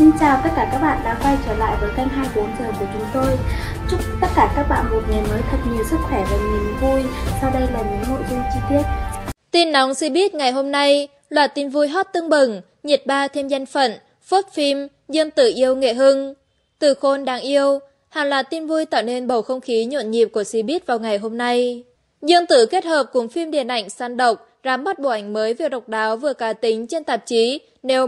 Xin chào tất cả các bạn đã quay trở lại với kênh 24 giờ của chúng tôi. Chúc tất cả các bạn một ngày mới thật nhiều sức khỏe và niềm vui. Sau đây là những nội dung chi tiết. Tin nóng biết ngày hôm nay, loạt tin vui hot tưng bừng, nhiệt ba thêm danh phận, phốt phim, dân tử yêu nghệ hưng. Từ khôn đáng yêu, hàng loạt tin vui tạo nên bầu không khí nhộn nhịp của biết vào ngày hôm nay. Dương tử kết hợp cùng phim điện ảnh săn độc, rám bắt bộ ảnh mới vừa độc đáo vừa cá tính trên tạp chí Neo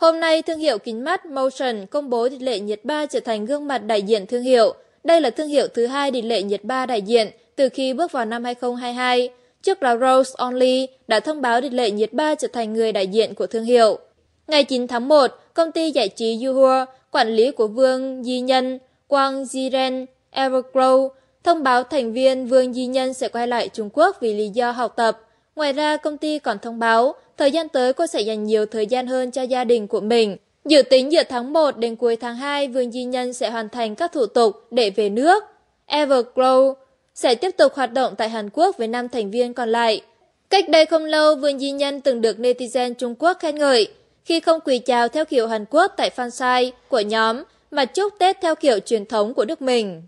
Hôm nay, thương hiệu kính mắt Motion công bố tỷ lệ nhiệt ba trở thành gương mặt đại diện thương hiệu. Đây là thương hiệu thứ hai tỷ lệ nhiệt ba đại diện từ khi bước vào năm 2022. Trước đó, Rose Only đã thông báo tỷ lệ nhiệt ba trở thành người đại diện của thương hiệu. Ngày 9 tháng 1, công ty giải trí Yuhua, quản lý của Vương Di Nhân, Quang Jiren, Evergrow, thông báo thành viên Vương Di Nhân sẽ quay lại Trung Quốc vì lý do học tập. Ngoài ra, công ty còn thông báo, thời gian tới cô sẽ dành nhiều thời gian hơn cho gia đình của mình. Dự tính giữa tháng 1 đến cuối tháng 2, Vương Di Nhân sẽ hoàn thành các thủ tục để về nước. everglow sẽ tiếp tục hoạt động tại Hàn Quốc với 5 thành viên còn lại. Cách đây không lâu, Vương Di Nhân từng được netizen Trung Quốc khen ngợi khi không quỳ chào theo kiểu Hàn Quốc tại fansite của nhóm mà chúc Tết theo kiểu truyền thống của nước mình.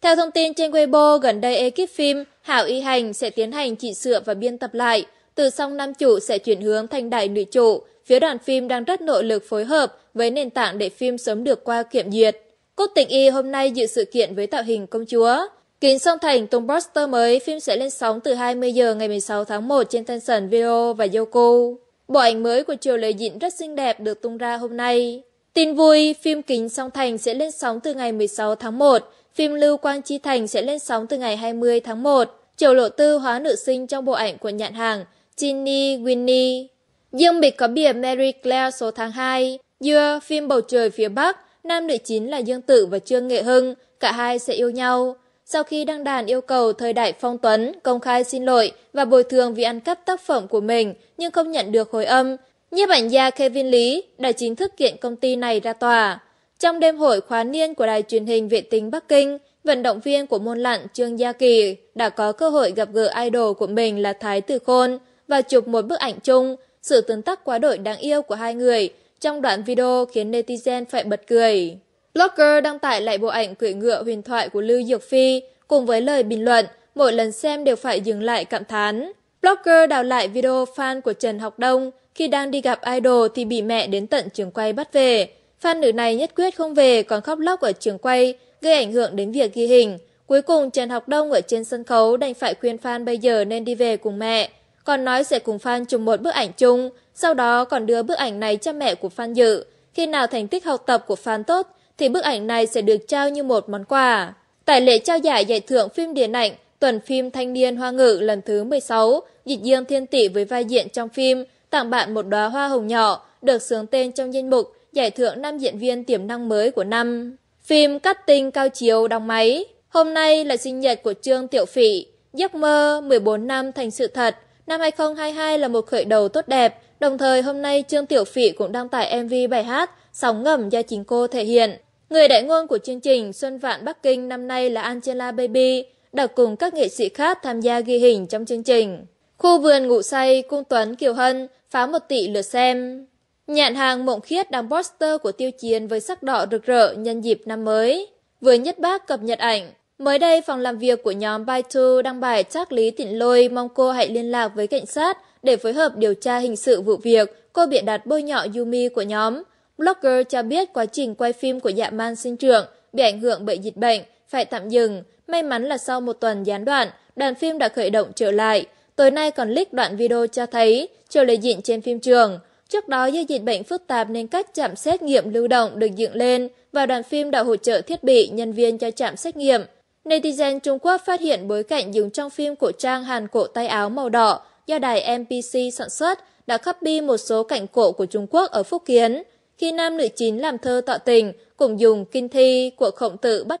Theo thông tin trên Weibo, gần đây ekip phim Hảo Y Hành sẽ tiến hành chỉ sửa và biên tập lại, từ song nam chủ sẽ chuyển hướng thành đại nữ chủ. Phía đoàn phim đang rất nỗ lực phối hợp với nền tảng để phim sớm được qua kiểm duyệt. Cốt Tịch Y hôm nay dự sự kiện với tạo hình công chúa. Kính Song Thành tung poster mới, phim sẽ lên sóng từ 20 giờ ngày 16 tháng 1 trên Tencent Video và Yoku. Bộ ảnh mới của Triều Lê Dĩnh rất xinh đẹp được tung ra hôm nay. Tin vui, phim Kính Song Thành sẽ lên sóng từ ngày 16 tháng 1, phim Lưu Quang Chi Thành sẽ lên sóng từ ngày 20 tháng 1, Triều Lộ Tư hóa nữ sinh trong bộ ảnh của nhãn hàng Ginny Winnie. Dương Bịch có bìa Mary Claire số tháng 2, Dưa, phim Bầu Trời Phía Bắc, nam nữ chính là Dương Tử và Trương Nghệ Hưng, cả hai sẽ yêu nhau. Sau khi đăng đàn yêu cầu thời đại phong tuấn, công khai xin lỗi và bồi thường vì ăn cắp tác phẩm của mình nhưng không nhận được hồi âm, Nhiếp ảnh gia Kevin Lý đã chính thức kiện công ty này ra tòa. Trong đêm hội khóa niên của đài truyền hình vệ tinh Bắc Kinh, vận động viên của môn lặn Trương Gia Kỳ đã có cơ hội gặp gỡ idol của mình là Thái Tử Khôn và chụp một bức ảnh chung, sự tương tác quá đổi đáng yêu của hai người trong đoạn video khiến netizen phải bật cười. Blogger đăng tải lại bộ ảnh cưỡi ngựa huyền thoại của Lưu Diệc Phi cùng với lời bình luận mỗi lần xem đều phải dừng lại cảm thán. Blogger đào lại video fan của Trần Học Đông khi đang đi gặp idol thì bị mẹ đến tận trường quay bắt về. Fan nữ này nhất quyết không về còn khóc lóc ở trường quay, gây ảnh hưởng đến việc ghi hình. Cuối cùng Trần Học Đông ở trên sân khấu đành phải khuyên fan bây giờ nên đi về cùng mẹ. Còn nói sẽ cùng fan chụp một bức ảnh chung, sau đó còn đưa bức ảnh này cho mẹ của fan dự. Khi nào thành tích học tập của fan tốt thì bức ảnh này sẽ được trao như một món quà. Tại lễ trao giải giải thưởng phim điện ảnh tuần phim thanh niên hoa ngữ lần thứ 16, Dịch Dương Thiên Tỷ với vai diễn trong phim tặng bạn một đóa hoa hồng nhỏ, được sướng tên trong danh mục giải thưởng năm diễn viên tiềm năng mới của năm. Phim Cắt tinh cao chiếu đóng máy. Hôm nay là sinh nhật của Trương Tiểu Phỉ. Giấc mơ 14 năm thành sự thật. Năm 2022 là một khởi đầu tốt đẹp. Đồng thời hôm nay Trương Tiểu Phỉ cũng đăng tải MV bài hát Sóng ngầm do chính cô thể hiện. Người đại ngôn của chương trình Xuân Vạn Bắc Kinh năm nay là Angela Baby, đã cùng các nghệ sĩ khác tham gia ghi hình trong chương trình. Khu vườn ngủ say, cung tuấn Kiều Hân phá một tỷ lượt xem. Nhạn hàng mộng khiết đăng poster của tiêu chiến với sắc đỏ rực rỡ nhân dịp năm mới. Vừa nhất bác cập nhật ảnh. Mới đây, phòng làm việc của nhóm Baitu đăng bài trác Lý Tịnh Lôi mong cô hãy liên lạc với cảnh sát để phối hợp điều tra hình sự vụ việc cô bịa đặt bôi nhọ Yumi của nhóm. Blogger cho biết quá trình quay phim của dạ man sinh trưởng bị ảnh hưởng bởi dịch bệnh, phải tạm dừng. May mắn là sau một tuần gián đoạn, đoàn phim đã khởi động trở lại. Tối nay còn leak đoạn video cho thấy Triều Lê Dịn trên phim trường. Trước đó do dịch bệnh phức tạp nên các trạm xét nghiệm lưu động được dựng lên và đoàn phim đã hỗ trợ thiết bị nhân viên cho trạm xét nghiệm. Netizen Trung Quốc phát hiện bối cảnh dùng trong phim cổ trang Hàn cổ tay áo màu đỏ do đài MPC sản xuất đã copy một số cảnh cổ của Trung Quốc ở Phúc Kiến. Khi nam nữ chính làm thơ tọa tình, cùng dùng kinh thi của khổng tử bắt